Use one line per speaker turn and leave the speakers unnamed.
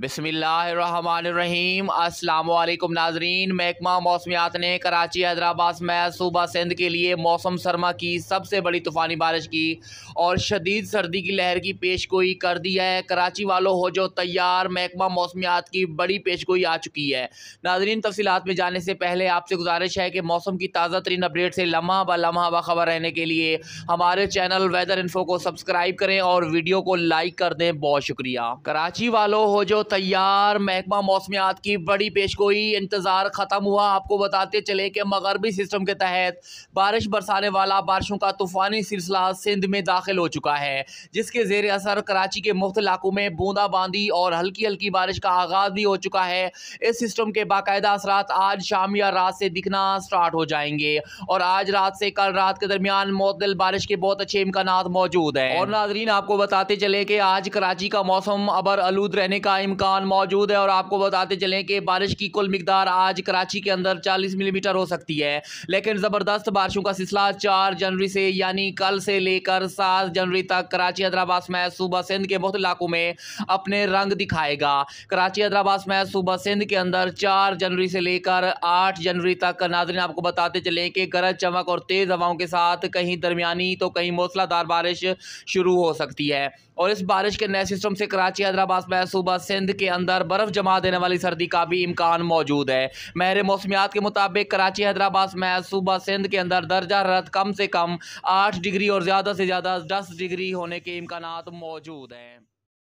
बसमीम् अल्लाम नाजरीन महकमा मौसमियात ने कराची हैदराबाद समय सूबा सिंध के लिए मौसम सरमा की सबसे बड़ी तूफ़ानी बारिश की और शदीद सर्दी की लहर की पेशगोई कर दी है कराची वालों हो जो तैयार महकमा मौसमियात की बड़ी पेशगोई आ चुकी है नाजरीन तफसीत में जाने से पहले आपसे गुजारिश है कि मौसम की ताज़ा तरीन अपडेट से लम्हा ब लम्हा ख़बर रहने के लिए हमारे चैनल वेदर इन्फो को सब्सक्राइब करें और वीडियो को लाइक कर दें बहुत शुक्रिया कराची वालों हो जो तैयार महकमा मौसमियात की बड़ी पेशगोई इंतज़ार ख़त्म हुआ आपको बताते चले कि मगरबी सिस्टम के तहत बारिश बरसाने वाला बारिशों का तूफ़ानी सिलसिला सिंध में दाखिल हो चुका है जिसके जेर असर कराची के मुख्त इलाकों में बूंदाबांदी और हल्की हल्की बारिश का आगाज़ भी हो चुका है इस सिस्टम के बाकायदा असरा आज शाम या रात से दिखना स्टार्ट हो जाएंगे और आज रात से कल रात के दरमियान मतदल बारिश के बहुत अच्छे इम्कान मौजूद हैं और नाजरीन आपको बताते चले कि आज कराची का मौसम अबर आलूद रहने का इम्कान मौजूद है और आपको बताते चलें कि बारिश की कुल मकदार आज कराची के अंदर चालीस मिलीमीटर हो सकती है लेकिन ज़बरदस्त बारिशों का सिलसिला चार जनवरी से यानी कल से लेकर सात जनवरी तक कराची हैदराबाद में सूबा सिंध के बहुत इलाकों में अपने रंग दिखाएगा कराची हैदराबाद में सुबह सिंध के अंदर चार जनवरी से लेकर आठ जनवरी तक नाजरीन आपको बताते चलें कि गरज चमक और तेज़ हवाओं के साथ कहीं दरमियानी तो कहीं मौसलाधार बारिश शुरू हो सकती है और इस बारिश के नए सिस्टम से कराची हैदराबाद में सूबा सिंध सिंध के अंदर बर्फ़ जमा देने वाली सर्दी का भी इम्कान मौजूद है मेरे मौसमियात के मुताबिक कराची हैदराबाद में सूबा सिंध के अंदर दर्जा रत कम से कम आठ डिग्री और ज़्यादा से ज़्यादा दस डिग्री होने के इम्कान मौजूद हैं